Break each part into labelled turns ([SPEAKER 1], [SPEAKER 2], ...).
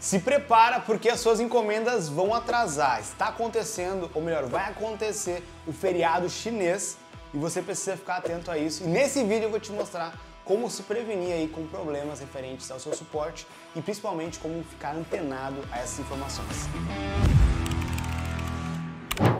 [SPEAKER 1] Se prepara porque as suas encomendas vão atrasar. Está acontecendo, ou melhor, vai acontecer o feriado chinês e você precisa ficar atento a isso. E nesse vídeo eu vou te mostrar como se prevenir aí com problemas referentes ao seu suporte e principalmente como ficar antenado a essas informações.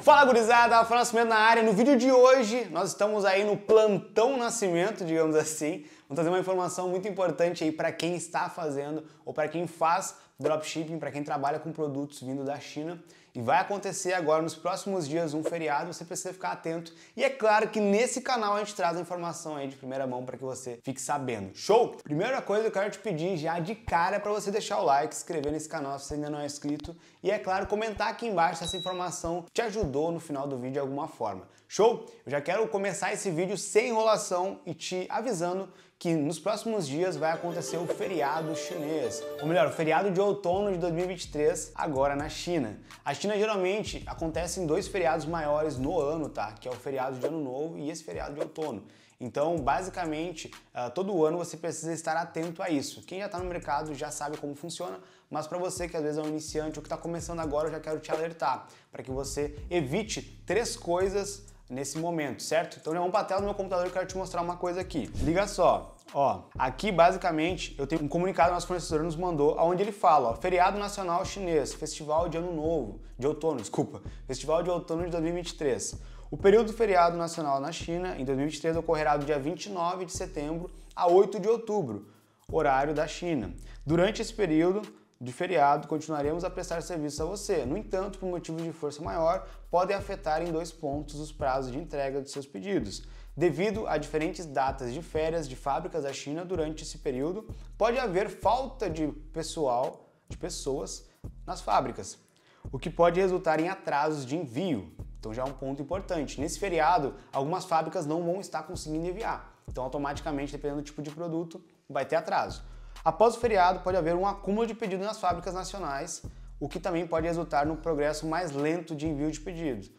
[SPEAKER 1] Fala gurizada, Fala Nascimento na área. No vídeo de hoje nós estamos aí no plantão nascimento, digamos assim. Vamos trazer uma informação muito importante aí para quem está fazendo ou para quem faz dropshipping para quem trabalha com produtos vindo da China. E vai acontecer agora nos próximos dias um feriado, você precisa ficar atento. E é claro que nesse canal a gente traz a informação aí de primeira mão para que você fique sabendo. Show? Primeira coisa que eu quero te pedir já de cara é para você deixar o like, se inscrever nesse canal se você ainda não é inscrito e é claro comentar aqui embaixo se essa informação te ajudou no final do vídeo de alguma forma. Show? Eu já quero começar esse vídeo sem enrolação e te avisando que nos próximos dias vai acontecer o feriado chinês, ou melhor, o feriado de outono de 2023, agora na China. A China geralmente acontece em dois feriados maiores no ano, tá? Que é o feriado de Ano Novo e esse feriado de outono. Então, basicamente, ah, todo ano você precisa estar atento a isso. Quem já está no mercado já sabe como funciona, mas para você que às vezes é um iniciante ou que está começando agora, eu já quero te alertar para que você evite três coisas nesse momento, certo? Então, eu vou é um papel no meu computador e quero te mostrar uma coisa aqui. Liga só. Ó, aqui basicamente eu tenho um comunicado que nosso fornecedor nos mandou, onde ele fala, ó, feriado nacional chinês, festival de ano novo, de outono, desculpa, festival de outono de 2023. O período do feriado nacional na China em 2023 ocorrerá do dia 29 de setembro a 8 de outubro, horário da China. Durante esse período, de feriado, continuaremos a prestar serviço a você. No entanto, por motivo de força maior, podem afetar em dois pontos os prazos de entrega dos seus pedidos. Devido a diferentes datas de férias de fábricas da China durante esse período, pode haver falta de pessoal, de pessoas nas fábricas, o que pode resultar em atrasos de envio. Então já é um ponto importante. Nesse feriado, algumas fábricas não vão estar conseguindo enviar. Então automaticamente, dependendo do tipo de produto, vai ter atraso. Após o feriado, pode haver um acúmulo de pedidos nas fábricas nacionais, o que também pode resultar no progresso mais lento de envio de pedidos.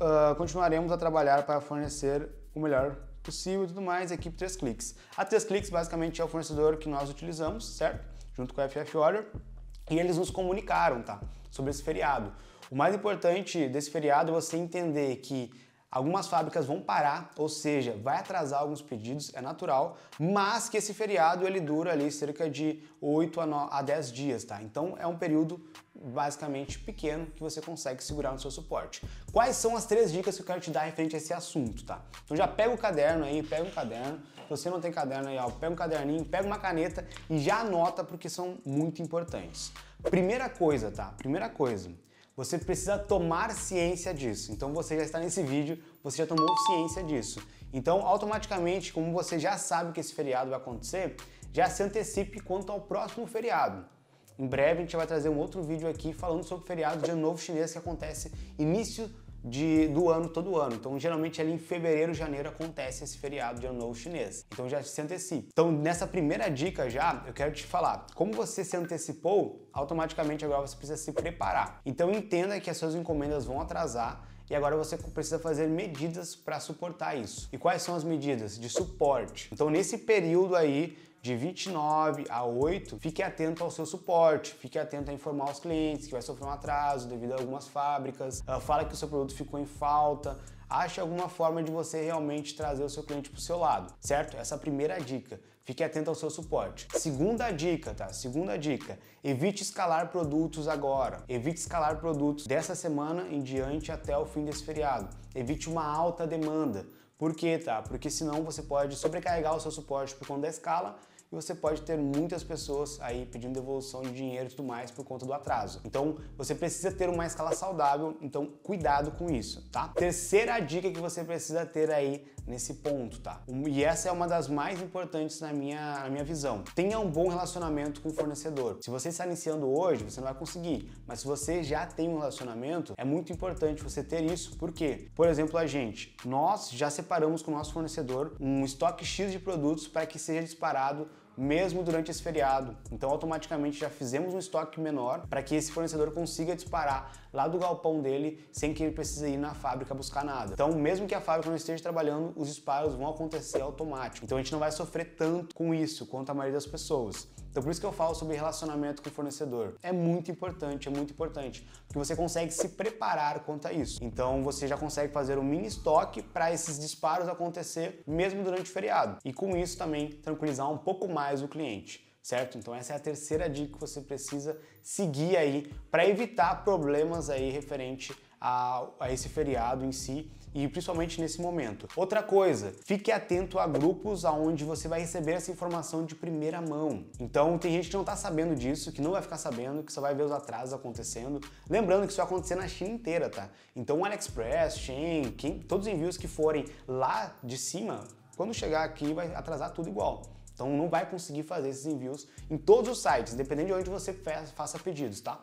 [SPEAKER 1] Ah, continuaremos a trabalhar para fornecer o melhor possível e tudo mais, equipe 3 cliques. A 3 cliques basicamente é o fornecedor que nós utilizamos, certo? Junto com a FF Order, e eles nos comunicaram, tá? Sobre esse feriado. O mais importante desse feriado é você entender que Algumas fábricas vão parar, ou seja, vai atrasar alguns pedidos, é natural, mas que esse feriado ele dura ali cerca de 8 a, 9, a 10 dias, tá? Então é um período basicamente pequeno que você consegue segurar no seu suporte. Quais são as três dicas que eu quero te dar referente a esse assunto, tá? Então já pega o caderno aí, pega um caderno. Se você não tem caderno aí, ó, pega um caderninho, pega uma caneta e já anota porque são muito importantes. Primeira coisa, tá? Primeira coisa, você precisa tomar ciência disso. Então você já está nesse vídeo, você já tomou ciência disso. Então, automaticamente, como você já sabe que esse feriado vai acontecer, já se antecipe quanto ao próximo feriado. Em breve a gente vai trazer um outro vídeo aqui falando sobre o feriado de Ano Novo Chinês que acontece início de, do ano todo ano. Então, geralmente ali em fevereiro, janeiro acontece esse feriado de ano novo chinês. Então já se antecipe. Então, nessa primeira dica já, eu quero te falar, como você se antecipou, automaticamente agora você precisa se preparar. Então entenda que as suas encomendas vão atrasar e agora você precisa fazer medidas para suportar isso. E quais são as medidas de suporte? Então, nesse período aí, de 29 a 8, fique atento ao seu suporte, fique atento a informar os clientes que vai sofrer um atraso devido a algumas fábricas, ah, fala que o seu produto ficou em falta, ache alguma forma de você realmente trazer o seu cliente para o seu lado, certo? Essa é a primeira dica. Fique atento ao seu suporte. Segunda dica, tá? Segunda dica: evite escalar produtos agora. Evite escalar produtos dessa semana em diante até o fim desse feriado. Evite uma alta demanda. Por quê, tá? Porque senão você pode sobrecarregar o seu suporte por conta da escala e você pode ter muitas pessoas aí pedindo devolução de dinheiro e tudo mais por conta do atraso. Então você precisa ter uma escala saudável, então cuidado com isso, tá? Terceira dica que você precisa ter aí nesse ponto, tá? E essa é uma das mais importantes na minha, na minha visão. Tenha um bom relacionamento com o fornecedor. Se você está iniciando hoje, você não vai conseguir, mas se você já tem um relacionamento, é muito importante você ter isso, porque, por exemplo, a gente, nós já separamos com o nosso fornecedor um estoque X de produtos para que seja disparado mesmo durante esse feriado. Então automaticamente já fizemos um estoque menor para que esse fornecedor consiga disparar lá do galpão dele sem que ele precise ir na fábrica buscar nada. Então, mesmo que a fábrica não esteja trabalhando, os disparos vão acontecer automático. Então, a gente não vai sofrer tanto com isso quanto a maioria das pessoas. Então por isso que eu falo sobre relacionamento com o fornecedor. É muito importante, é muito importante, porque você consegue se preparar quanto a isso. Então você já consegue fazer um mini estoque para esses disparos acontecer mesmo durante o feriado. E com isso também tranquilizar um pouco mais o cliente certo? Então essa é a terceira dica que você precisa seguir aí para evitar problemas aí referente a, a, esse feriado em si e principalmente nesse momento. Outra coisa, fique atento a grupos aonde você vai receber essa informação de primeira mão. Então tem gente que não está sabendo disso, que não vai ficar sabendo, que só vai ver os atrasos acontecendo. Lembrando que isso vai acontecer na China inteira, tá? Então AliExpress, Shein, quem, todos os envios que forem lá de cima, quando chegar aqui vai atrasar tudo igual. Então não vai conseguir fazer esses envios em todos os sites, independente de onde você faça pedidos, tá?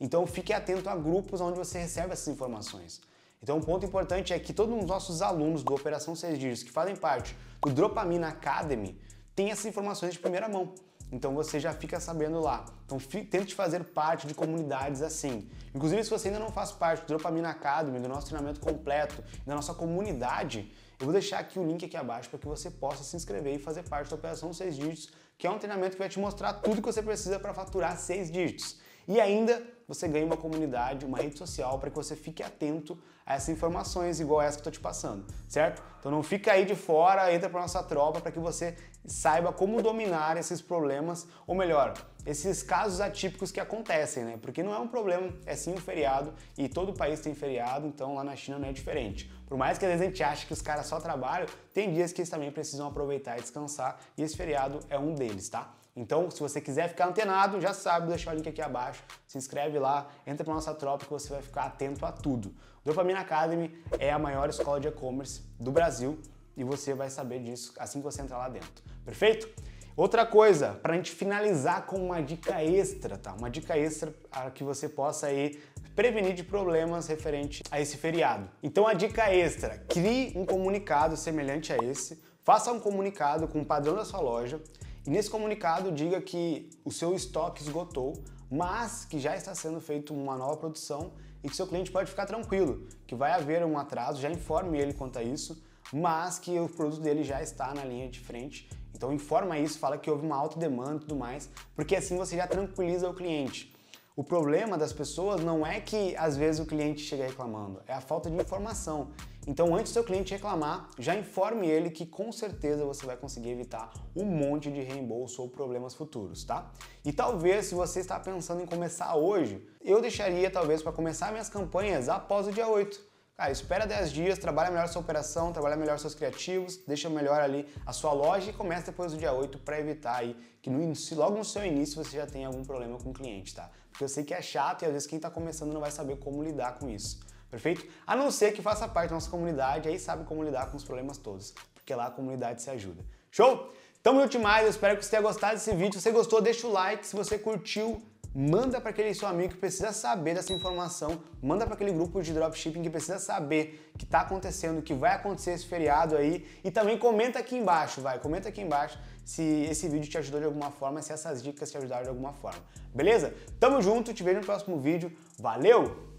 [SPEAKER 1] Então fique atento a grupos onde você recebe essas informações. Então, um ponto importante é que todos os nossos alunos do Operação 6 Dígitos que fazem parte do Dopamina Academy têm essas informações de primeira mão. Então você já fica sabendo lá. Então tente fazer parte de comunidades assim. Inclusive, se você ainda não faz parte do Dopamina Academy, do nosso treinamento completo, da nossa comunidade, eu vou deixar aqui o link aqui abaixo para que você possa se inscrever e fazer parte da Operação 6 Dígitos, que é um treinamento que vai te mostrar tudo que você precisa para faturar 6 dígitos. E ainda você ganha uma comunidade, uma rede social para que você fique atento a essas informações igual essa que eu estou te passando, certo? Então não fica aí de fora, entra para nossa tropa para que você saiba como dominar esses problemas, ou melhor, esses casos atípicos que acontecem, né? Porque não é um problema, é sim um feriado e todo o país tem feriado, então lá na China não é diferente. Por mais que às vezes a gente ache que os caras só trabalham, tem dias que eles também precisam aproveitar e descansar e esse feriado é um deles, tá? Então, se você quiser ficar antenado, já sabe, deixa o link aqui abaixo, se inscreve lá, entra pra nossa tropa que você vai ficar atento a tudo. Dopamina Academy é a maior escola de e-commerce do Brasil e você vai saber disso assim que você entrar lá dentro. Perfeito? Outra coisa, para a gente finalizar com uma dica extra, tá? Uma dica extra para que você possa aí prevenir de problemas referente a esse feriado. Então a dica extra, crie um comunicado semelhante a esse, faça um comunicado com o padrão da sua loja e nesse comunicado diga que o seu estoque esgotou, mas que já está sendo feita uma nova produção e que seu cliente pode ficar tranquilo, que vai haver um atraso, já informe ele quanto a isso, mas que o produto dele já está na linha de frente. Então informa isso, fala que houve uma alta demanda e tudo mais, porque assim você já tranquiliza o cliente. O problema das pessoas não é que às vezes o cliente chega reclamando, é a falta de informação. Então, antes do seu cliente reclamar, já informe ele que com certeza você vai conseguir evitar um monte de reembolso ou problemas futuros, tá? E talvez se você está pensando em começar hoje, eu deixaria talvez para começar minhas campanhas após o dia 8. Cara, espera 10 dias, trabalha melhor sua operação, trabalha melhor seus criativos, deixa melhor ali a sua loja e começa depois do dia 8 para evitar aí que no início, logo no seu início você já tenha algum problema com o cliente, tá? Porque eu sei que é chato e às vezes quem está começando não vai saber como lidar com isso perfeito? A não ser que faça parte da nossa comunidade, aí sabe como lidar com os problemas todos, porque lá a comunidade se ajuda. Show? Tamo junto demais, eu espero que você tenha gostado desse vídeo. Se você gostou, deixa o like. Se você curtiu, manda para aquele seu amigo que precisa saber dessa informação, manda para aquele grupo de dropshipping que precisa saber que está acontecendo, que vai acontecer esse feriado aí. E também comenta aqui embaixo, vai, comenta aqui embaixo se esse vídeo te ajudou de alguma forma, se essas dicas te ajudaram de alguma forma. Beleza? Tamo junto, te vejo no próximo vídeo. Valeu!